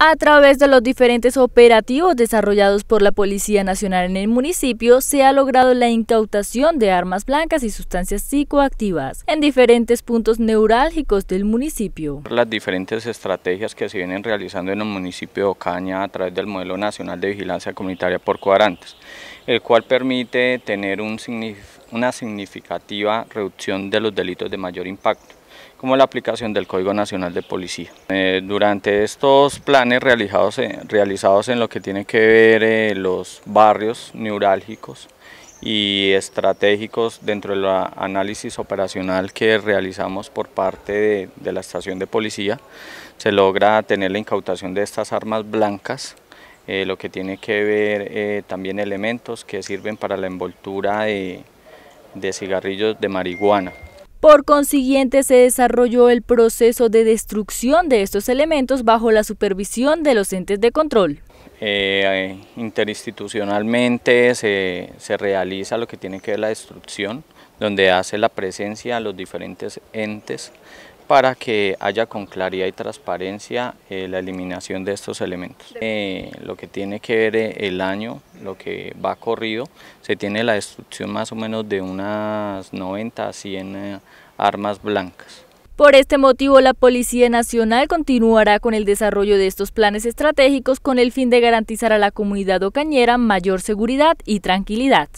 A través de los diferentes operativos desarrollados por la Policía Nacional en el municipio, se ha logrado la incautación de armas blancas y sustancias psicoactivas en diferentes puntos neurálgicos del municipio. Las diferentes estrategias que se vienen realizando en el municipio de Ocaña a través del modelo nacional de vigilancia comunitaria por cuadrantes, el cual permite tener una significativa reducción de los delitos de mayor impacto como la aplicación del Código Nacional de Policía. Eh, durante estos planes realizados, realizados en lo que tiene que ver eh, los barrios neurálgicos y estratégicos dentro del análisis operacional que realizamos por parte de, la estación de policía, se logra tener la incautación de estas armas blancas, eh, lo que tiene que ver también elementos que sirven para la envoltura de cigarrillos de marihuana. Por consiguiente, se desarrolló el proceso de destrucción de estos elementos bajo la supervisión de los entes de control. Eh, interinstitucionalmente se, realiza lo que tiene que ver la destrucción, donde hace la presencia a los diferentes entes para que haya con claridad y transparencia eh, la eliminación de estos elementos. Eh, lo que tiene que ver el año, lo que va corrido, se tiene la destrucción más o menos de unas 90 a 100 armas blancas. Por este motivo, la Policía Nacional continuará con el desarrollo de estos planes estratégicos con el fin de garantizar a la comunidad ocañera mayor seguridad y tranquilidad.